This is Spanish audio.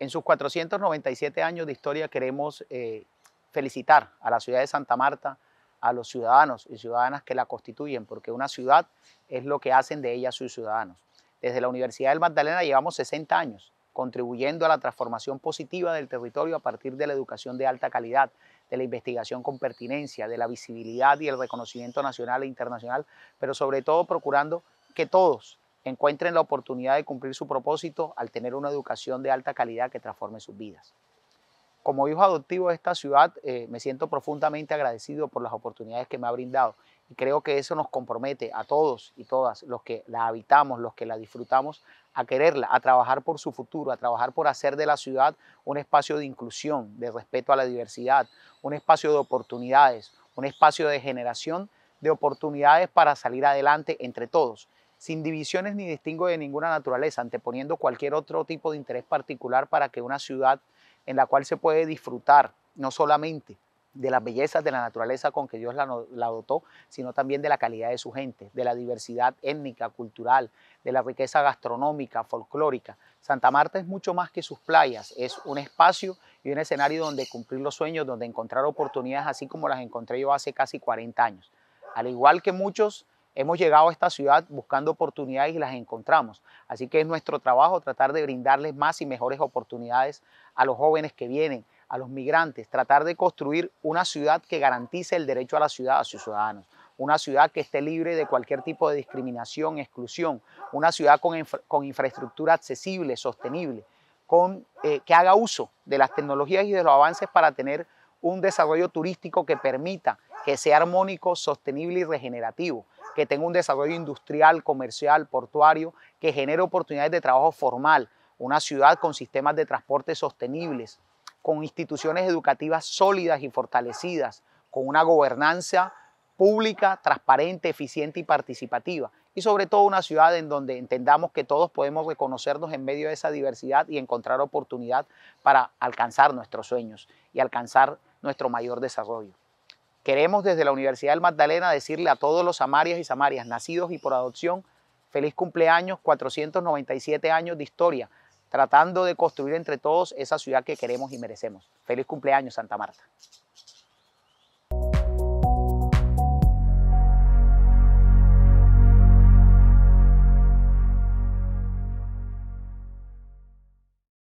En sus 497 años de historia queremos eh, felicitar a la ciudad de Santa Marta, a los ciudadanos y ciudadanas que la constituyen, porque una ciudad es lo que hacen de ella sus ciudadanos. Desde la Universidad del Magdalena llevamos 60 años contribuyendo a la transformación positiva del territorio a partir de la educación de alta calidad, de la investigación con pertinencia, de la visibilidad y el reconocimiento nacional e internacional, pero sobre todo procurando que todos encuentren la oportunidad de cumplir su propósito al tener una educación de alta calidad que transforme sus vidas. Como hijo adoptivo de esta ciudad, eh, me siento profundamente agradecido por las oportunidades que me ha brindado y creo que eso nos compromete a todos y todas los que la habitamos, los que la disfrutamos, a quererla, a trabajar por su futuro, a trabajar por hacer de la ciudad un espacio de inclusión, de respeto a la diversidad, un espacio de oportunidades, un espacio de generación de oportunidades para salir adelante entre todos sin divisiones ni distingo de ninguna naturaleza, anteponiendo cualquier otro tipo de interés particular para que una ciudad en la cual se puede disfrutar no solamente de las bellezas de la naturaleza con que Dios la, dotó, sino también de la calidad de su gente, de la diversidad étnica, cultural, de la riqueza gastronómica, folclórica. Santa Marta es mucho más que sus playas, es un espacio y un escenario donde cumplir los sueños, donde encontrar oportunidades así como las encontré yo hace casi 40 años. Al igual que muchos Hemos llegado a esta ciudad buscando oportunidades y las encontramos. Así que es nuestro trabajo tratar de brindarles más y mejores oportunidades a los jóvenes que vienen, a los migrantes, tratar de construir una ciudad que garantice el derecho a la ciudad a sus ciudadanos, una ciudad que esté libre de cualquier tipo de discriminación, exclusión, una ciudad con, infraestructura accesible, sostenible, eh, que haga uso de las tecnologías y de los avances para tener un desarrollo turístico que permita que sea armónico, sostenible y regenerativo, que tenga un desarrollo industrial, comercial, portuario, que genere oportunidades de trabajo formal, una ciudad con sistemas de transporte sostenibles, con instituciones educativas sólidas y fortalecidas, con una gobernanza pública, transparente, eficiente y participativa. Y sobre todo una ciudad en donde entendamos que todos podemos reconocernos en medio de esa diversidad y encontrar oportunidad para alcanzar nuestros sueños y alcanzar nuestro mayor desarrollo. Queremos desde la Universidad del Magdalena decirle a todos los samarias y samarias nacidos y por adopción, feliz cumpleaños, 497 años de historia, tratando de construir entre todos esa ciudad que queremos y merecemos. Feliz cumpleaños, Santa Marta.